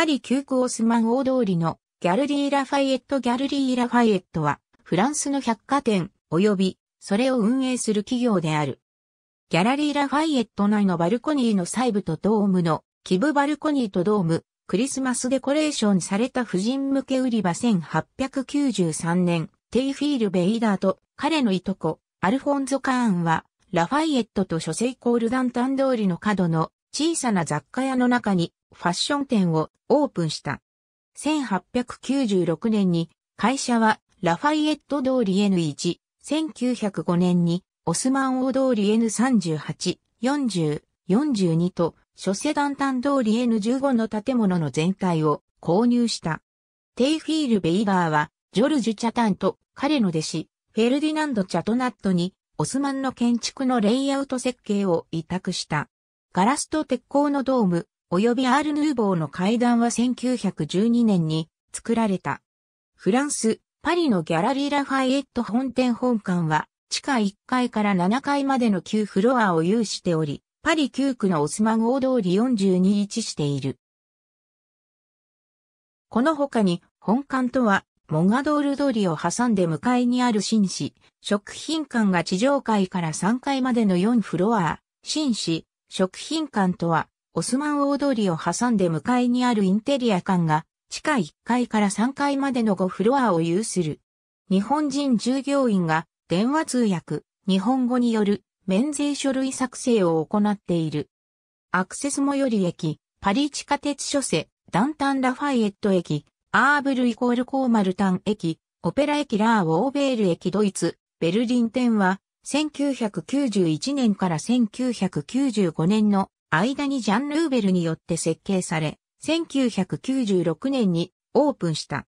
パリ急行オスマン大通りのギャルリー・ラファイエット・ギャルリー・ラファイエットは、フランスの百貨店、及び、それを運営する企業である。ギャラリー・ラファイエット内のバルコニーの細部とドームの、キブ・バルコニーとドーム、クリスマスデコレーションされた婦人向け売り場1893年、テイフィール・ベイダーと彼のいとこ、アルフォンゾ・カーンは、ラファイエットと書生コールダンタン通りの角の小さな雑貨屋の中にファッション店をオープンした。1896年に会社はラファイエット通り N1、1905年にオスマン大通り N38、40、42と諸世団単通り N15 の建物の全体を購入した。テイフィール・ベイガーはジョルジュ・チャタンと彼の弟子、フェルディナンド・チャトナットにオスマンの建築のレイアウト設計を委託した。ガラスと鉄鋼のドーム、及びアール・ヌーボーの階段は1912年に作られた。フランス、パリのギャラリー・ラファイエット本店本館は、地下1階から7階までの9フロアを有しており、パリ9区のオスマ号通り42位置している。この他に、本館とは、モガドール通りを挟んで向かいにある紳士、食品館が地上階から3階までの4フロア、紳士、食品館とは、オスマン大通りを挟んで向かいにあるインテリア館が、地下1階から3階までの5フロアを有する。日本人従業員が、電話通訳、日本語による免税書類作成を行っている。アクセス最寄り駅、パリ地下鉄諸世、ダンタンラファイエット駅、アーブルイコールコーマルタン駅、オペラ駅ラーウォーベール駅ドイツ、ベルリン店は1991年から1995年の間にジャン・ルーベルによって設計され、1996年にオープンした。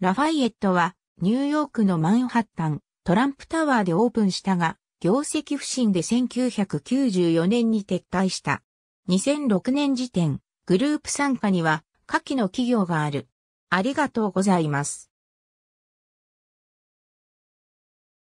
ラファイエットはニューヨークのマンハッタン、トランプタワーでオープンしたが、業績不振で1994年に撤退した。2006年時点、グループ参加には下記の企業がある。ありがとうございます。